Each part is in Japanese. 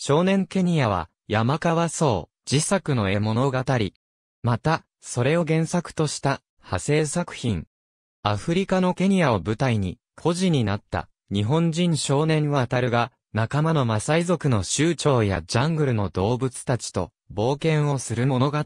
少年ケニアは、山川荘、自作の絵物語。また、それを原作とした、派生作品。アフリカのケニアを舞台に、孤児になった、日本人少年はたるが、仲間のマサイ族の酋長やジャングルの動物たちと、冒険をする物語。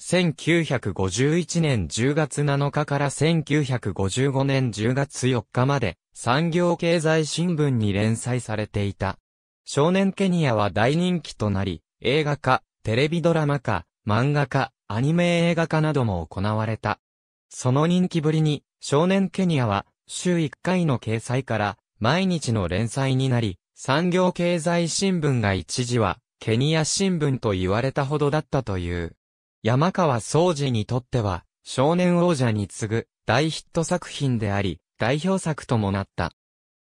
1951年10月7日から1955年10月4日まで産業経済新聞に連載されていた。少年ケニアは大人気となり、映画化、テレビドラマ化、漫画化、アニメ映画化なども行われた。その人気ぶりに、少年ケニアは、週1回の掲載から、毎日の連載になり、産業経済新聞が一時は、ケニア新聞と言われたほどだったという。山川総司にとっては、少年王者に次ぐ大ヒット作品であり、代表作ともなった。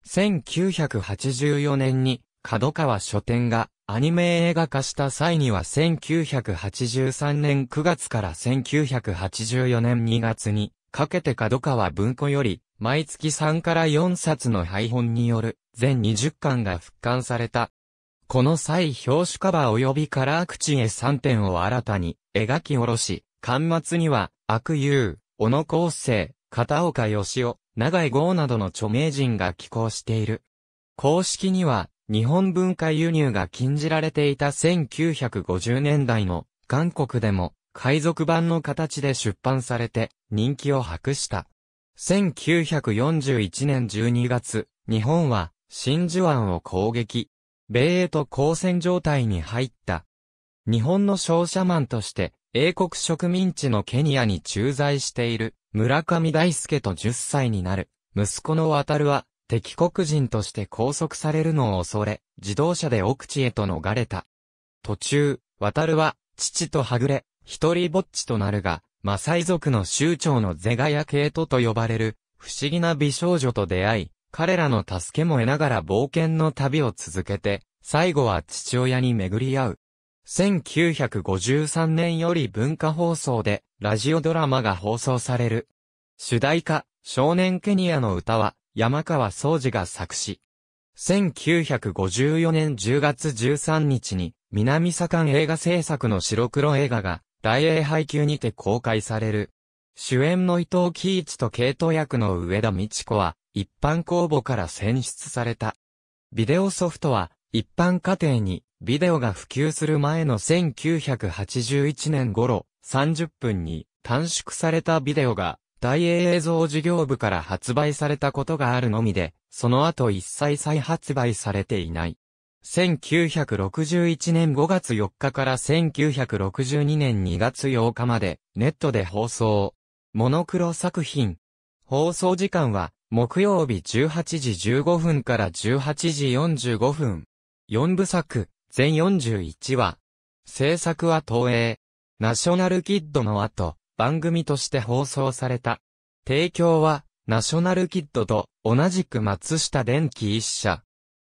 1984年に角川書店がアニメ映画化した際には1983年9月から1984年2月にかけて角川文庫より毎月3から4冊の配本による全20巻が復刊された。この際表紙カバー及びカラー口へ3点を新たに描き下ろし、巻末には悪友、小野光生、片岡義雄、長井豪などの著名人が寄稿している。公式には日本文化輸入が禁じられていた1950年代の韓国でも海賊版の形で出版されて人気を博した。1941年12月、日本は真珠湾を攻撃。米英と交戦状態に入った。日本の商社マンとして英国植民地のケニアに駐在している村上大輔と10歳になる息子の渡るは敵国人として拘束されるのを恐れ、自動車で奥地へと逃れた。途中、渡るは、父とはぐれ、一人ぼっちとなるが、マサイ族の州長のゼガヤケイトと呼ばれる、不思議な美少女と出会い、彼らの助けも得ながら冒険の旅を続けて、最後は父親に巡り合う。1953年より文化放送でラジオドラマが放送される。主題歌、少年ケニアの歌は、山川総治が作詞。1954年10月13日に、南左官映画制作の白黒映画が、大英配給にて公開される。主演の伊藤貴一と系統役の上田美智子は、一般公募から選出された。ビデオソフトは、一般家庭に、ビデオが普及する前の1981年頃、30分に短縮されたビデオが大映像事業部から発売されたことがあるのみで、その後一切再発売されていない。1961年5月4日から1962年2月8日まで、ネットで放送。モノクロ作品。放送時間は、木曜日18時15分から18時45分。4部作、全41話。制作は東映。ナショナルキッドの後、番組として放送された。提供は、ナショナルキッドと同じく松下電機一社。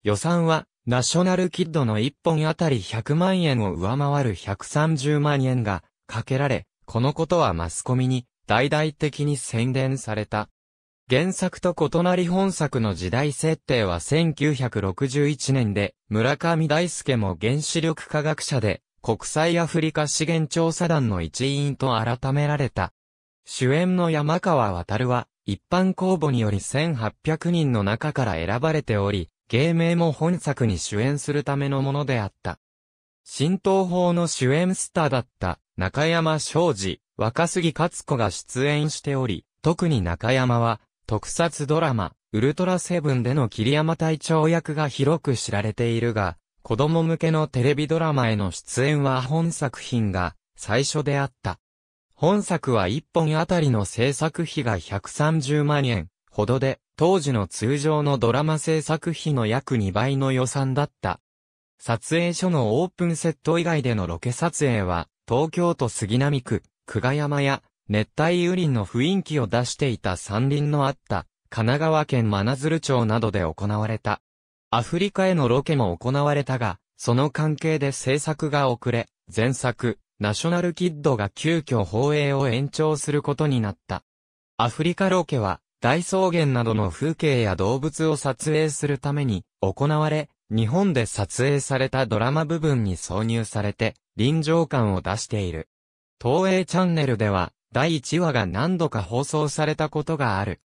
予算は、ナショナルキッドの1本あたり100万円を上回る130万円がかけられ、このことはマスコミに大々的に宣伝された。原作と異なり本作の時代設定は1961年で、村上大輔も原子力科学者で、国際アフリカ資源調査団の一員と改められた。主演の山川渡は、一般公募により1800人の中から選ばれており、芸名も本作に主演するためのものであった。新東宝の主演スターだった中山昌司、若杉勝子が出演しており、特に中山は、特撮ドラマ、ウルトラセブンでの桐山隊長役が広く知られているが、子供向けのテレビドラマへの出演は本作品が最初であった。本作は1本あたりの制作費が130万円ほどで、当時の通常のドラマ制作費の約2倍の予算だった。撮影所のオープンセット以外でのロケ撮影は、東京都杉並区、久我山や、熱帯雨林の雰囲気を出していた山林のあった、神奈川県真鶴町などで行われた。アフリカへのロケも行われたが、その関係で制作が遅れ、前作、ナショナルキッドが急遽放映を延長することになった。アフリカロケは、大草原などの風景や動物を撮影するために行われ、日本で撮影されたドラマ部分に挿入されて、臨場感を出している。東映チャンネルでは、第1話が何度か放送されたことがある。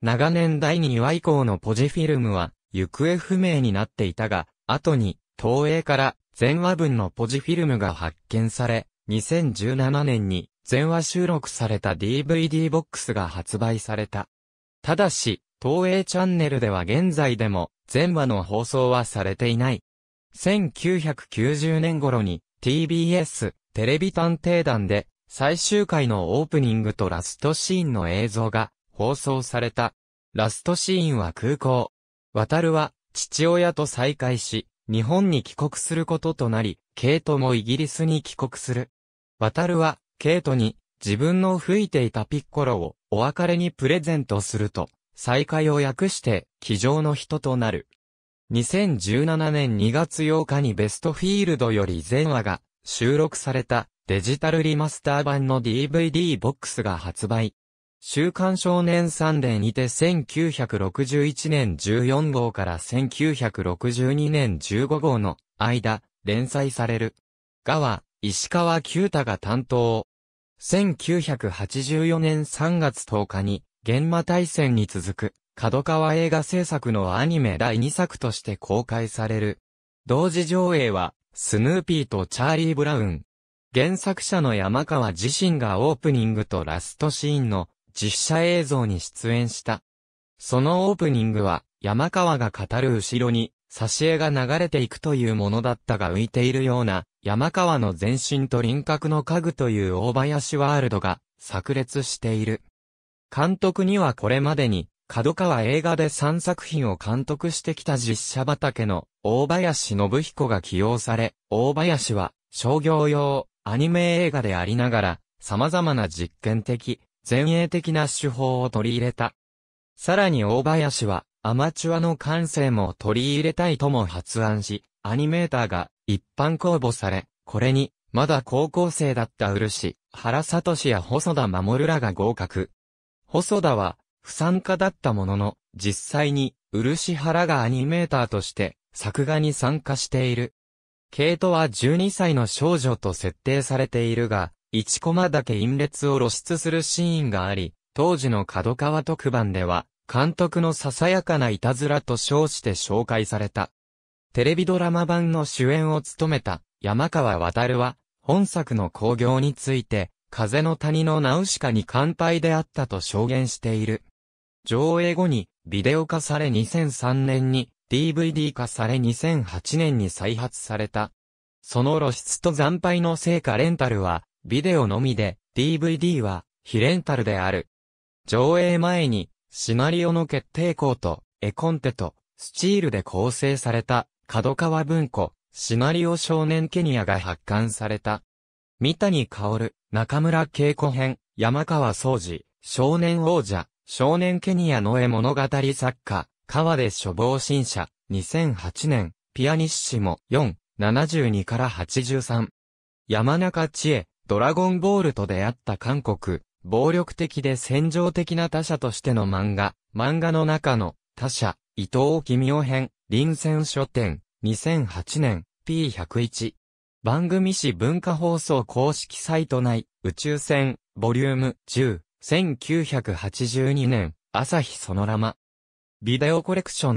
長年第2話以降のポジフィルムは、行方不明になっていたが、後に、東映から全話分のポジフィルムが発見され、2017年に全話収録された DVD ボックスが発売された。ただし、東映チャンネルでは現在でも全話の放送はされていない。1990年頃に TBS テレビ探偵団で最終回のオープニングとラストシーンの映像が放送された。ラストシーンは空港、渡るは、父親と再会し、日本に帰国することとなり、ケイトもイギリスに帰国する。渡るは、ケイトに、自分の吹いていたピッコロを、お別れにプレゼントすると、再会を訳して、気丈の人となる。2017年2月8日にベストフィールドより全話が収録されたデジタルリマスター版の DVD ボックスが発売。週刊少年3連にて1961年14号から1962年15号の間、連載される。がは、石川九太が担当。1984年3月10日に、現場大戦に続く、角川映画制作のアニメ第2作として公開される。同時上映は、スヌーピーとチャーリー・ブラウン。原作者の山川自身がオープニングとラストシーンの実写映像に出演した。そのオープニングは、山川が語る後ろに、挿絵が流れていくというものだったが浮いているような、山川の前身と輪郭の家具という大林ワールドが、炸裂している。監督にはこれまでに、角川映画で3作品を監督してきた実写畑の大林信彦が起用され、大林は商業用アニメ映画でありながら様々な実験的前衛的な手法を取り入れた。さらに大林は、アマチュアの感性も取り入れたいとも発案し、アニメーターが一般公募され、これに、まだ高校生だった漆、原氏や細田守らが合格。細田は、不参加だったものの、実際に、漆原がアニメーターとして、作画に参加している。ケイトは12歳の少女と設定されているが、1コマだけ陰列を露出するシーンがあり、当時の角川特番では、監督のささやかないたずらと称して紹介された。テレビドラマ版の主演を務めた山川渉は、本作の興行について、風の谷のナウシカに乾杯であったと証言している。上映後に、ビデオ化され2003年に、DVD 化され2008年に再発された。その露出と惨敗の成果レンタルは、ビデオのみで、DVD は、非レンタルである。上映前に、シナリオの決定校と、絵コンテと、スチールで構成された、角川文庫、シナリオ少年ケニアが発刊された。三谷薫、中村恵子編、山川総司、少年王者、少年ケニアの絵物語作家、川出処防新社、2008年、ピアニッシモ4、72から83。山中千恵、ドラゴンボールと出会った韓国、暴力的で戦場的な他者としての漫画、漫画の中の他者、伊藤君夫編、臨戦書店、2008年、P101。番組誌文化放送公式サイト内、宇宙船、ボリューム10、1982年、朝日ソノラマ。ビデオコレクション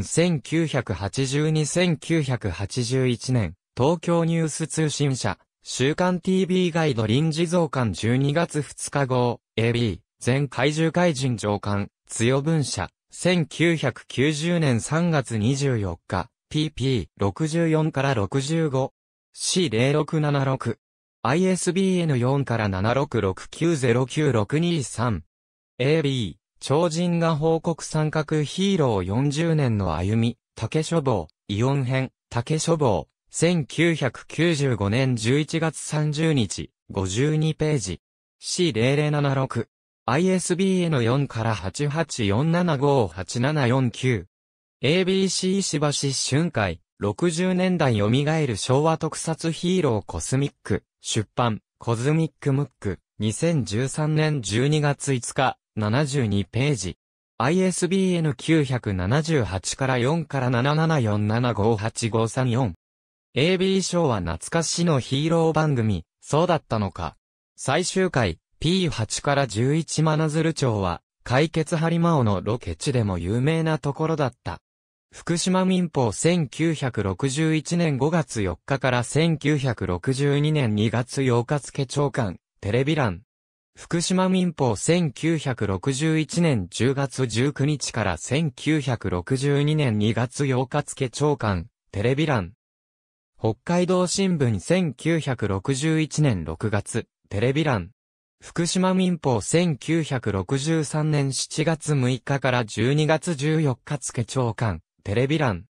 1982-1981年、東京ニュース通信社、週刊 TV ガイド臨時増刊12月2日号、AB、全怪獣怪人上刊、強文社、1990年3月24日、PP64 から 65C0676。ISBN4 から766909623。AB、超人が報告三角ヒーロー40年の歩み、竹書房、イオン編、竹書房、1995年11月30日、52ページ。C0076。ISBN 4から884758749。ABC 石橋春海。60年代蘇る昭和特撮ヒーローコスミック。出版。コズミックムック。2013年12月5日。72ページ。ISBN 978から4から7 7 4 7 5 8 5 3 4 AB 賞は懐かしのヒーロー番組、そうだったのか。最終回、P8 から11ズル町は、解決張マオのロケ地でも有名なところだった。福島民法1961年5月4日から1962年2月8日付長官、テレビ欄。福島民法1961年10月19日から1962年2月8日付長官、テレビ欄。北海道新聞1961年6月、テレビ欄。福島民報1963年7月6日から12月14日付長官、テレビ欄。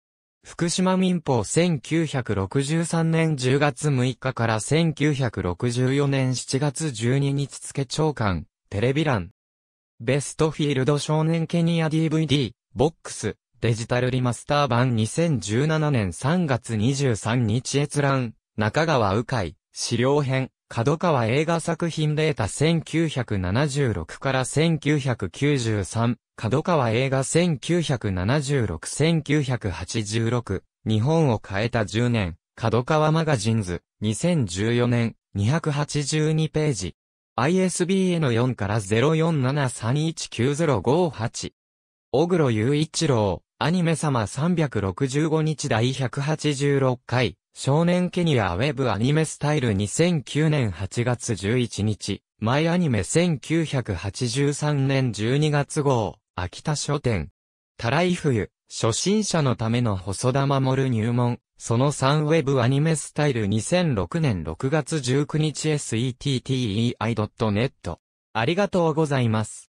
福島民報1963年10月6日から1964年7月12日付長官、テレビ欄。ベストフィールド少年ケニア DVD、ボックス、デジタルリマスター版2017年3月23日閲覧、中川うかい、資料編、角川映画作品データ1976から1993、角川映画1976-1986、日本を変えた10年、角川マガジンズ、2014年、282ページ。ISBN4 から0 4 7 3 1 9 0 5 8小黒雄一郎、アニメ様365日第186回、少年ケニアウェブアニメスタイル2009年8月11日、前アニメ1983年12月号、秋田書店。たらい冬、初心者のための細田守入門、その3ウェブアニメスタイル2006年6月19日 settei.net。ありがとうございます。